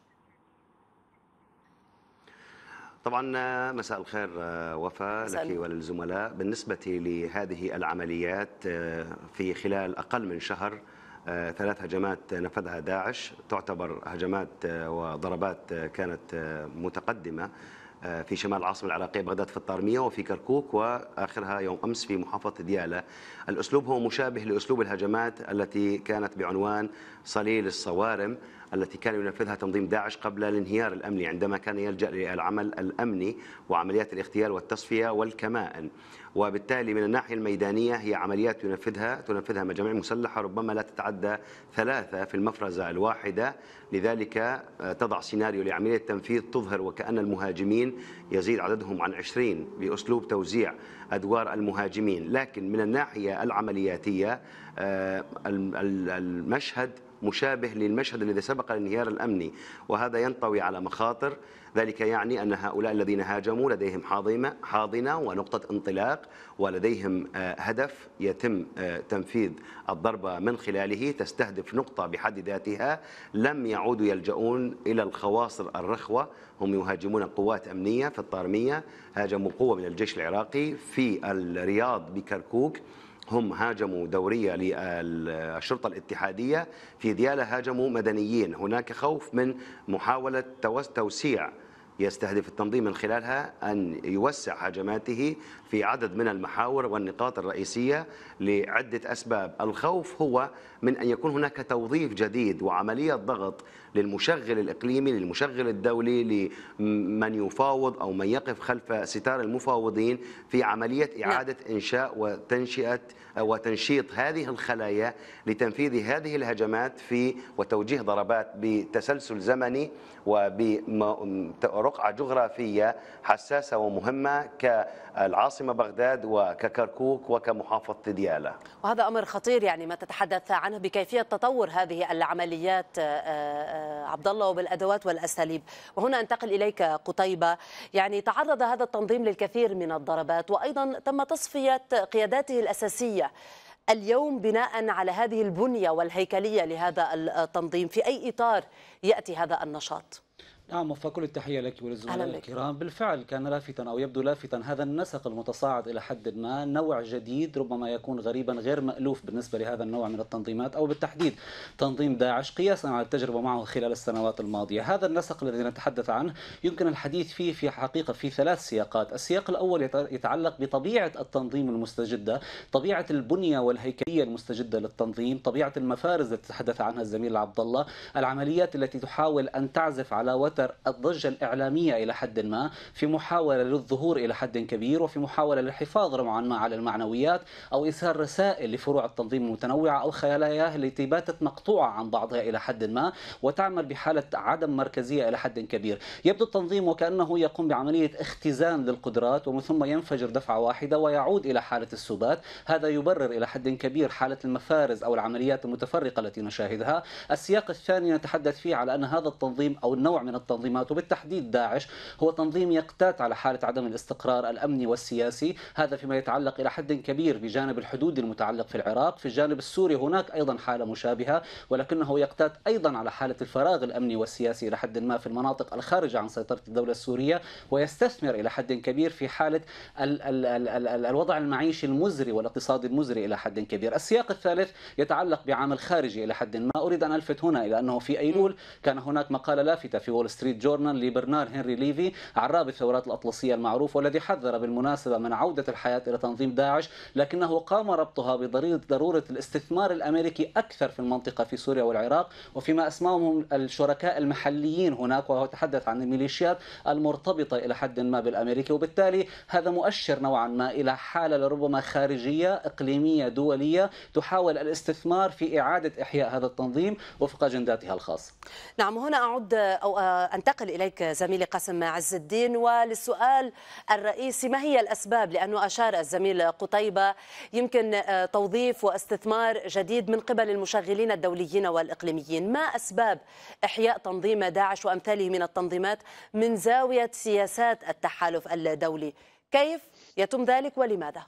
طبعا آه، مساء الخير آه، وفاء لك وللزملاء بالنسبة لهذه العمليات آه، في خلال أقل من شهر ثلاث هجمات نفذها داعش تعتبر هجمات وضربات كانت متقدمة آه، في شمال العاصمة العراقية بغداد في الطارمية وفي كركوك وآخرها يوم أمس في محافظة دياله. الأسلوب هو مشابه لأسلوب الهجمات التي كانت بعنوان صليل الصوارم التي كان ينفذها تنظيم داعش قبل الانهيار الأمني عندما كان يلجأ للعمل الأمني وعمليات الاغتيال والتصفية والكمائن وبالتالي من الناحية الميدانية هي عمليات ينفذها تنفذها مجاميع مسلحة ربما لا تتعدى ثلاثة في المفرزة الواحدة لذلك آه، تضع سيناريو لعملية تنفيذ تظهر وكأن المهاجمين يزيد عددهم عن 20 بأسلوب توزيع أدوار المهاجمين لكن من الناحية العملياتية آه، المشهد مشابه للمشهد الذي سبق الانهيار الأمني وهذا ينطوي على مخاطر ذلك يعني أن هؤلاء الذين هاجموا لديهم حاضنة, حاضنة ونقطة انطلاق ولديهم آه، هدف يتم آه، تنفيذ الضربة من خلاله تستهدف نقطة بحد ذاتها لم يعودوا يلجؤون إلى الخواصر الرخوة هم يهاجمون قوات أمنية في الطارمية هاجموا قوة من الجيش العراقي في الرياض بكركوك هم هاجموا دورية للشرطة الاتحادية في ديالة هاجموا مدنيين هناك خوف من محاولة توسيع يستهدف التنظيم من خلالها أن يوسع هجماته في عدد من المحاور والنقاط الرئيسية لعدة أسباب الخوف هو من أن يكون هناك توظيف جديد وعملية ضغط للمشغل الإقليمي للمشغل الدولي لمن يفاوض أو من يقف خلف ستار المفاوضين في عملية نعم. إعادة إنشاء وتنشئة وتنشيط هذه الخلايا لتنفيذ هذه الهجمات في وتوجيه ضربات بتسلسل زمني وبرقعة جغرافية حساسة ومهمة كالعاصمة العاصمة بغداد وككركوك وكمحافظة ديالى وهذا أمر خطير يعني ما تتحدث عنه بكيفية تطور هذه العمليات آه، آه، عبد الله وبالأدوات والأساليب وهنا أنتقل إليك قطيبة يعني تعرض هذا التنظيم للكثير من الضربات وأيضا تم تصفية قياداته الأساسية اليوم بناء على هذه البنية والهيكلية لهذا التنظيم في أي إطار يأتي هذا النشاط؟ نعم فكل التحية لك وللزملاء الكرام بالفعل كان لافتا أو يبدو لافتا هذا النسق المتصاعد إلى حد ما نوع جديد ربما يكون غريبا غير مألوف بالنسبة لهذا النوع من التنظيمات أو بالتحديد تنظيم داعش قياسا على التجربة معه خلال السنوات الماضية هذا النسق الذي نتحدث عنه يمكن الحديث فيه في حقيقة في ثلاث سياقات السياق الأول يتعلق بطبيعة التنظيم المستجدة طبيعة البنية والهيكلية المستجدة للتنظيم طبيعة المفارز التي تحدث عنها الزميل عبد الله العمليات التي تحاول أن تعزف على وتر الضجة الإعلامية إلى حد ما في محاولة للظهور إلى حد كبير وفي محاولة للحفاظ نوعا ما على المعنويات أو إيصال رسائل لفروع التنظيم المتنوعة أو خلاياه التي باتت مقطوعة عن بعضها إلى حد ما وتعمل بحالة عدم مركزية إلى حد كبير يبدو التنظيم وكأنه يقوم بعملية اختزان للقدرات ومن ثم ينفجر دفعة واحدة ويعود إلى حالة السبات هذا يبرر إلى حد كبير حالة المفارز أو العمليات المتفرقة التي نشاهدها السياق الثاني نتحدث فيه على أن هذا التنظيم أو النوع من التنظيمات وبالتحديد داعش هو تنظيم يقتات على حالة عدم الاستقرار الأمني والسياسي هذا فيما يتعلق إلى حد كبير بجانب الحدود المتعلق في العراق في الجانب السوري هناك أيضا حالة مشابهة ولكنه يقتات أيضا على حالة الفراغ الأمني والسياسي إلى حد ما في المناطق الخارجة عن سيطرة الدولة السورية ويستثمر إلى حد كبير في حالة ال ال الوضع المعيشي المزري والاقتصادي المزري إلى حد كبير السياق الثالث يتعلق بعامل خارجي إلى حد ما أريد أن ألفت هنا إلى أنه في أيلول كان هناك مقالة لافتة في وول ستريت جورنال لبرنار هنري ليفي عراب الثورات الأطلسية المعروف والذي حذر بالمناسبة من عودة الحياة إلى تنظيم داعش لكنه قام ربطها بضرورة الاستثمار الأمريكي أكثر في المنطقة في سوريا والعراق وفيما أسماهم الشركاء المحليين هناك وهو يتحدث عن الميليشيات المرتبطة إلى حد ما بالأمريكي وبالتالي هذا مؤشر نوعا ما إلى حالة لربما خارجية إقليمية دولية تحاول الاستثمار في إعادة إحياء هذا التنظيم وفق أجنداتها الخاصة نعم هنا أعود أو آه، أنتقل إليك زميلي قاسم عز الدين وللسؤال الرئيسي ما هي الأسباب لأنه أشار الزميل قطيبة يمكن آه، توظيف واستثمار جديد من قبل المشغلين الدوليين والإقليميين ما أسباب إحياء تنظيم داعش وأمثاله من التنظيمات من زاوية سياسات التحالف الدولي كيف يتم ذلك ولماذا؟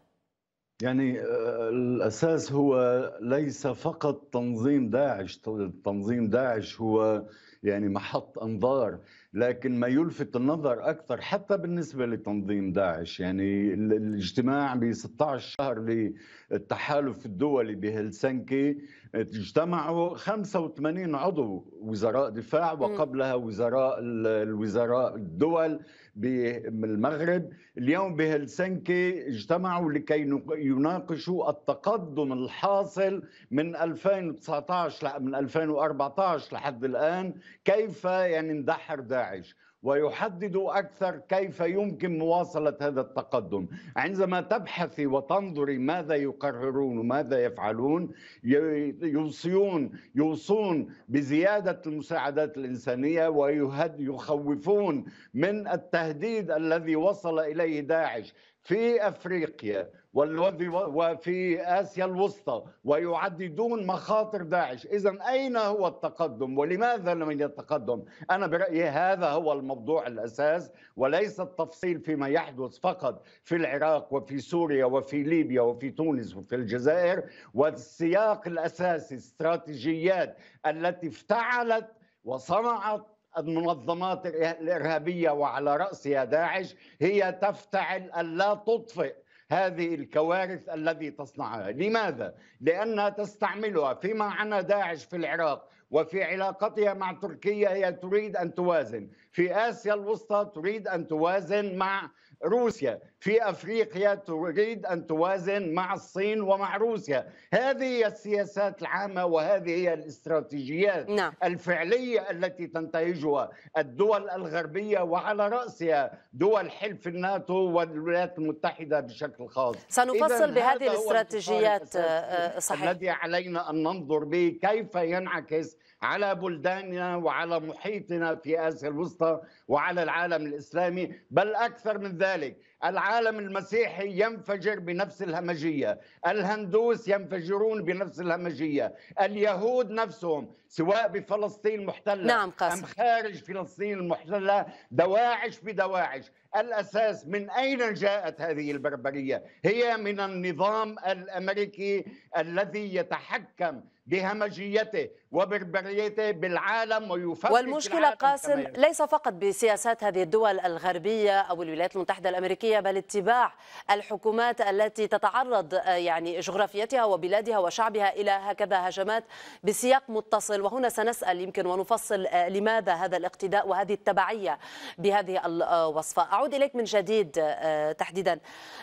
يعني آه، الاساس هو ليس فقط تنظيم داعش، تنظيم داعش هو يعني محط انظار لكن ما يلفت النظر اكثر حتى بالنسبه لتنظيم داعش يعني الاجتماع ب 16 شهر للتحالف الدولي بهلسنكي اجتمعوا 85 عضو وزراء دفاع وقبلها وزراء الوزراء الدول بالمغرب اليوم بهلسنكي اجتمعوا لكي يناقشوا التقدم الحاصل من 2019 من 2014 لحد الان كيف يعني اندحر داعش ويحدد اكثر كيف يمكن مواصله هذا التقدم عندما تبحثي وتنظري ماذا يقررون وماذا يفعلون يوصيون يوصون بزياده المساعدات الانسانيه ويخوفون من التهديد الذي وصل اليه داعش في افريقيا وفي اسيا الوسطى ويعددون مخاطر داعش، اذا اين هو التقدم ولماذا لم يتقدم؟ انا برايي هذا هو الموضوع الاساس وليس التفصيل فيما يحدث فقط في العراق وفي سوريا وفي ليبيا وفي تونس وفي الجزائر والسياق الاساسي استراتيجيات التي افتعلت وصنعت المنظمات الارهابيه وعلى راسها داعش هي تفتعل الا تطفئ هذه الكوارث التي تصنعها، لماذا؟ لانها تستعملها فيما عنا داعش في العراق وفي علاقتها مع تركيا هي تريد ان توازن، في اسيا الوسطى تريد ان توازن مع روسيا في افريقيا تريد ان توازن مع الصين ومع روسيا هذه هي السياسات العامه وهذه هي الاستراتيجيات نعم. الفعليه التي تنتهجها الدول الغربيه وعلى راسها دول حلف الناتو والولايات المتحده بشكل خاص سنفصل بهذه الاستراتيجيات آه، صحيح الذي علينا ان ننظر به كيف ينعكس على بلداننا وعلى محيطنا في اسيا الوسطى وعلى العالم الاسلامي بل اكثر من ذلك العالم المسيحي ينفجر بنفس الهمجيه الهندوس ينفجرون بنفس الهمجيه اليهود نفسهم سواء بفلسطين المحتله نعم ام خارج فلسطين المحتله دواعش بدواعش الاساس من اين جاءت هذه البربريه هي من النظام الامريكي الذي يتحكم بهمجيته وبربريته بالعالم ويفكك والمشكلة قاسم ليس فقط بسياسات هذه الدول الغربية أو الولايات المتحدة الأمريكية بل اتباع الحكومات التي تتعرض آه، يعني جغرافيتها وبلادها وشعبها إلى هكذا هجمات بسياق متصل وهنا سنسأل يمكن ونفصل آه، لماذا هذا الاقتداء وهذه التبعية بهذه الوصفة أعود إليك من جديد آه، تحديدا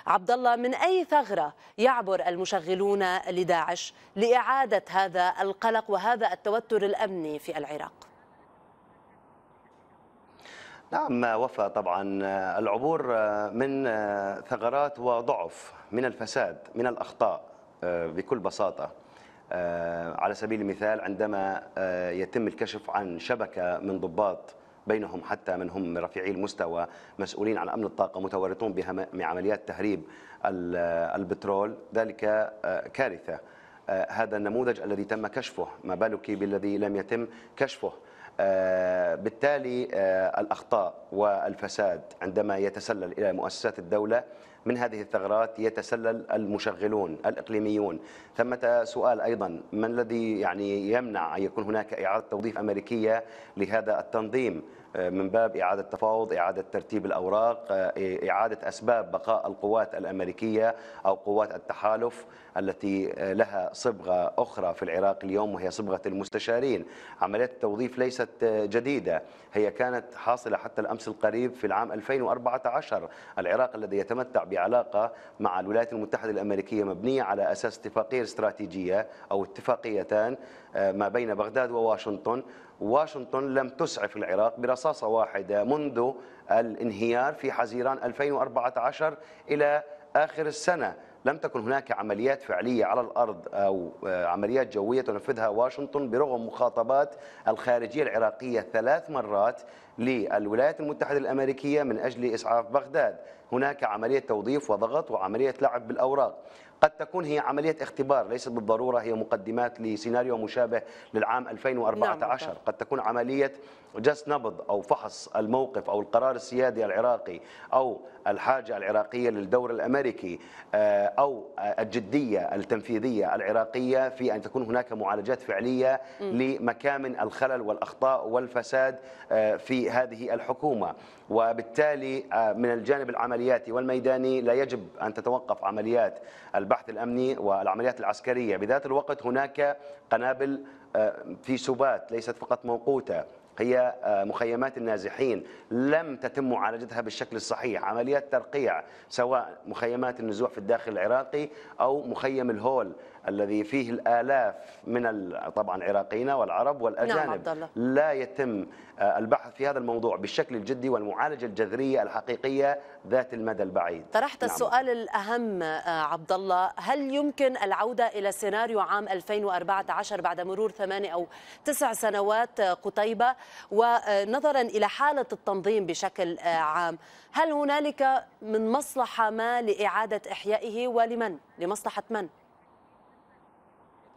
عبد الله من أي ثغرة يعبر المشغلون لداعش لإعادة هذا القلق وهذا التوتر الأمني في العراق نعم وفى طبعا العبور من ثغرات وضعف من الفساد من الأخطاء بكل بساطة على سبيل المثال عندما يتم الكشف عن شبكة من ضباط بينهم حتى من هم رفيعي المستوى مسؤولين عن أمن الطاقة متورطون بعمليات تهريب البترول ذلك كارثة آه، هذا النموذج الذي تم كشفه ما بالك بالذي لم يتم كشفه آه، بالتالي آه، الأخطاء والفساد عندما يتسلل إلى مؤسسات الدولة من هذه الثغرات يتسلل المشغلون الإقليميون ثمة سؤال أيضا ما الذي يعني يمنع أن يكون هناك إعادة توظيف أمريكية لهذا التنظيم آه، من باب إعادة تفاوض إعادة ترتيب الأوراق آه، إعادة أسباب بقاء القوات الأمريكية أو قوات التحالف التي آه، لها صبغة أخرى في العراق اليوم وهي صبغة المستشارين عملية التوظيف ليست جديدة هي كانت حاصلة حتى الأمس القريب في العام 2014 العراق الذي يتمتع بعلاقة مع الولايات المتحدة الأمريكية مبنية على أساس اتفاقية استراتيجية أو اتفاقيتان ما بين بغداد وواشنطن واشنطن لم تسعف العراق برصاصة واحدة منذ الانهيار في حزيران 2014 إلى آخر السنة لم تكن هناك عمليات فعلية على الأرض أو آه، عمليات جوية تنفذها واشنطن برغم مخاطبات الخارجية العراقية ثلاث مرات للولايات المتحدة الأمريكية من أجل إسعاف بغداد هناك عملية توظيف وضغط وعملية لعب بالأوراق قد تكون هي عملية اختبار ليست بالضرورة هي مقدمات لسيناريو مشابه للعام 2014 نعم. قد تكون عملية جس نبض أو فحص الموقف أو القرار السيادي العراقي أو الحاجة العراقية للدور الأمريكي آه، أو الجدية التنفيذية العراقية في أن تكون هناك معالجات فعلية لمكامن الخلل والأخطاء والفساد آه، في هذه الحكومة وبالتالي آه، من الجانب العملياتي والميداني لا يجب أن تتوقف عمليات البحث الأمني والعمليات العسكرية بذات الوقت هناك قنابل في سبات ليست فقط موقوته هي آه، مخيمات النازحين لم تتم معالجتها بالشكل الصحيح عمليات ترقيع سواء مخيمات النزوح في الداخل العراقي أو مخيم الهول الذي فيه الآلاف من طبعا العراقيين والعرب والأجانب نعم لا يتم آه، البحث في هذا الموضوع بالشكل الجدي والمعالجة الجذرية الحقيقية ذات المدى البعيد طرحت نعم. السؤال الأهم آه، عبد الله هل يمكن العودة إلى سيناريو عام 2014 بعد مرور ثمان أو تسع سنوات آه، قتيبة ونظرا إلى حالة التنظيم بشكل عام هل هنالك من مصلحة ما لإعادة إحيائه ولمن؟ لمصلحة من؟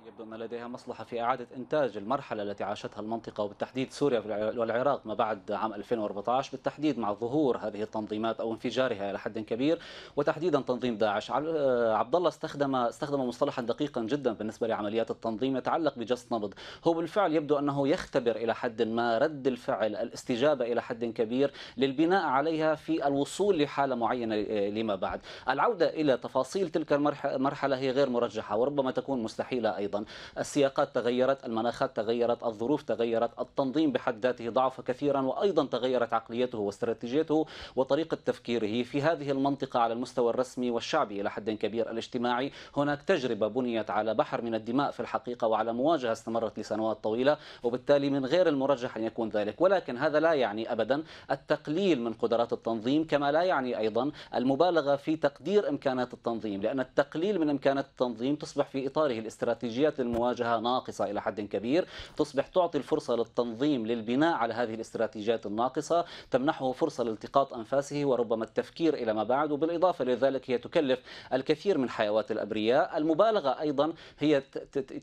يبدو أن لديها مصلحة في إعادة إنتاج المرحلة التي عاشتها المنطقة وبالتحديد سوريا والعراق ما بعد عام 2014 بالتحديد مع ظهور هذه التنظيمات أو انفجارها إلى حد كبير وتحديدا تنظيم داعش آه، عبد الله استخدم استخدم مصطلحا دقيقا جدا بالنسبة لعمليات التنظيم يتعلق بجس نبض هو بالفعل يبدو أنه يختبر إلى حد ما رد الفعل الاستجابة إلى حد كبير للبناء عليها في الوصول لحالة معينة آه، لما بعد العودة إلى تفاصيل تلك المرحلة هي غير مرجحة وربما تكون مستحيلة أيضا أيضا السياقات تغيرت المناخات تغيرت الظروف تغيرت التنظيم بحد ذاته ضعف كثيرا وأيضا تغيرت عقليته واستراتيجيته وطريقة تفكيره في هذه المنطقة على المستوى الرسمي والشعبي إلى حد كبير الاجتماعي هناك تجربة بنيت على بحر من الدماء في الحقيقة وعلى مواجهة استمرت لسنوات طويلة وبالتالي من غير المرجح أن يكون ذلك ولكن هذا لا يعني أبدا التقليل من قدرات التنظيم كما لا يعني أيضا المبالغة في تقدير إمكانات التنظيم لأن التقليل من إمكانات التنظيم تصبح في إطاره الاستراتيجية استراتيجيات المواجهة ناقصة إلى حد كبير تصبح تعطي الفرصة للتنظيم للبناء على هذه الاستراتيجيات الناقصة تمنحه فرصة لالتقاط أنفاسه وربما التفكير إلى ما بعد وبالإضافة لذلك هي تكلف الكثير من حيوات الأبرياء المبالغة أيضا هي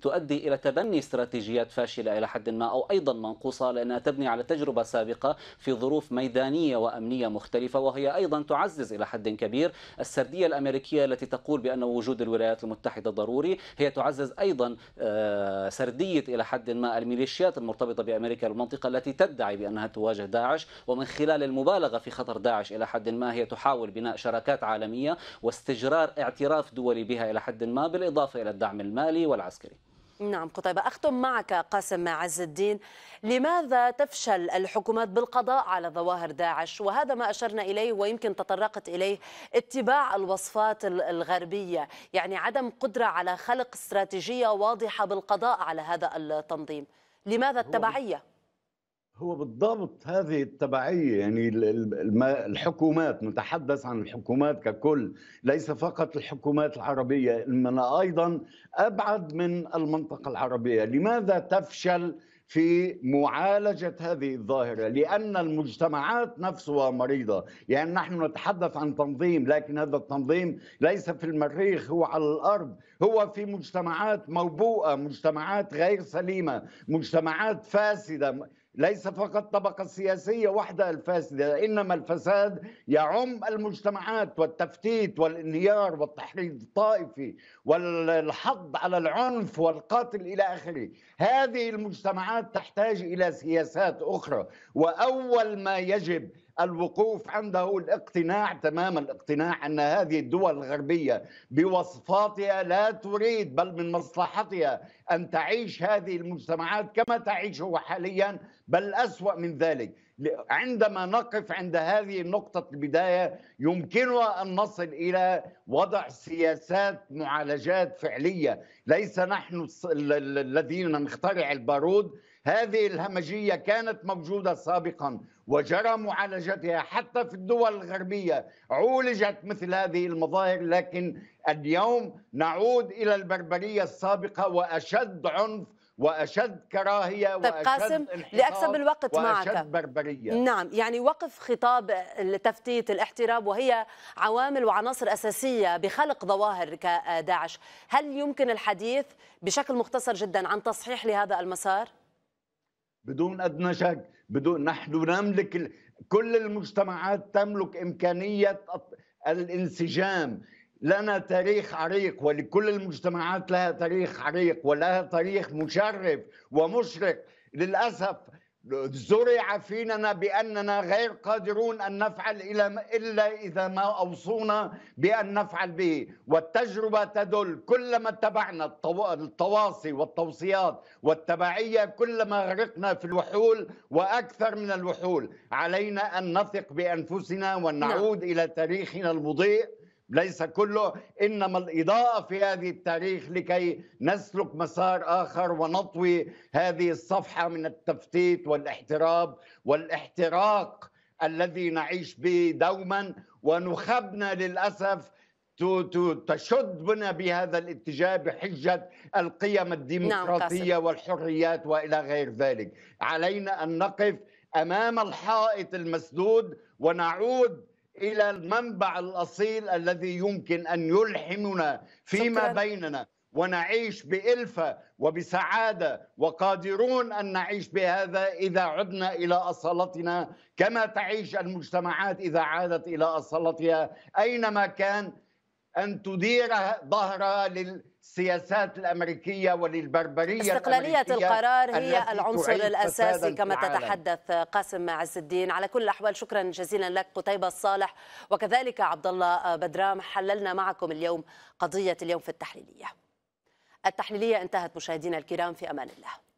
تؤدي إلى تبني استراتيجيات فاشلة إلى حد ما أو أيضا منقوصة لأنها تبني على تجربة سابقة في ظروف ميدانية وأمنية مختلفة وهي أيضا تعزز إلى حد كبير السردية الأمريكية التي تقول بأن وجود الولايات المتحدة ضروري هي تعزز أيضا آه، سردية إلى حد ما الميليشيات المرتبطة بأمريكا المنطقة التي تدعي بأنها تواجه داعش ومن خلال المبالغة في خطر داعش إلى حد ما هي تحاول بناء شراكات عالمية واستجرار اعتراف دولي بها إلى حد ما بالإضافة إلى الدعم المالي والعسكري نعم قطيبة أختم معك قاسم عز الدين لماذا تفشل الحكومات بالقضاء على ظواهر داعش وهذا ما أشرنا إليه ويمكن تطرقت إليه اتباع الوصفات الغربية يعني عدم قدرة على خلق استراتيجية واضحة بالقضاء على هذا التنظيم لماذا التبعية؟ هو بالضبط هذه التبعية يعني الحكومات نتحدث عن الحكومات ككل ليس فقط الحكومات العربية إنما أيضا أبعد من المنطقة العربية لماذا تفشل في معالجة هذه الظاهرة لأن المجتمعات نفسها مريضة يعني نحن نتحدث عن تنظيم لكن هذا التنظيم ليس في المريخ هو على الأرض هو في مجتمعات موبوءة مجتمعات غير سليمة مجتمعات فاسدة ليس فقط طبقة سياسية واحدة الفاسدة إنما الفساد يعم المجتمعات والتفتيت والانهيار والتحريض الطائفي والحض على العنف والقاتل إلى آخره هذه المجتمعات تحتاج إلى سياسات أخرى وأول ما يجب الوقوف عنده الاقتناع تمام الاقتناع ان هذه الدول الغربيه بوصفاتها لا تريد بل من مصلحتها ان تعيش هذه المجتمعات كما تعيشه حاليا بل اسوا من ذلك عندما نقف عند هذه النقطة البداية يمكننا أن نصل إلى وضع سياسات معالجات فعلية ليس نحن الذين نخترع البارود هذه الهمجية كانت موجودة سابقا وجرى معالجتها حتى في الدول الغربية عولجت مثل هذه المظاهر لكن اليوم نعود إلى البربرية السابقة وأشد عنف واشد كراهيه طيب واشد قاسم لاكسب الوقت معك واشد بربريه نعم يعني وقف خطاب التفتيت الاحتراب وهي عوامل وعناصر اساسيه بخلق ظواهر كداعش هل يمكن الحديث بشكل مختصر جدا عن تصحيح لهذا المسار بدون ادنى شك بدون نحن نملك كل المجتمعات تملك إمكانية الانسجام لنا تاريخ عريق ولكل المجتمعات لها تاريخ عريق ولها تاريخ مشرف ومشرق للأسف زرع فينا باننا غير قادرون ان نفعل الا اذا ما اوصونا بان نفعل به، والتجربه تدل كلما اتبعنا التواصي والتوصيات والتبعيه كلما غرقنا في الوحول واكثر من الوحول، علينا ان نثق بانفسنا ونعود نعم. الى تاريخنا المضيء ليس كله انما الاضاءه في هذه التاريخ لكي نسلك مسار اخر ونطوي هذه الصفحه من التفتيت والاحتراب والاحتراق الذي نعيش به دوما ونخبنا للاسف تشد بنا بهذا الاتجاه بحجة القيم نعم، الديمقراطية نعم والحريات وإلى غير ذلك علينا أن نقف أمام الحائط المسدود ونعود الى المنبع الاصيل الذي يمكن ان يلحمنا فيما شكرا. بيننا ونعيش بإلفة وبسعادة وقادرون أن نعيش بهذا إذا عدنا إلى أصالتنا كما تعيش المجتمعات إذا عادت إلى أصالتها أينما كان أن تدير ظهرها للسياسات الأمريكية وللبربرية استقلالية القرار هي العنصر الأساسي كما تتحدث قاسم عز الدين على كل الأحوال شكرا جزيلا لك قتيبة الصالح وكذلك عبد الله بدرام حللنا معكم اليوم قضية اليوم في التحليلية التحليلية انتهت مشاهدينا الكرام في أمان الله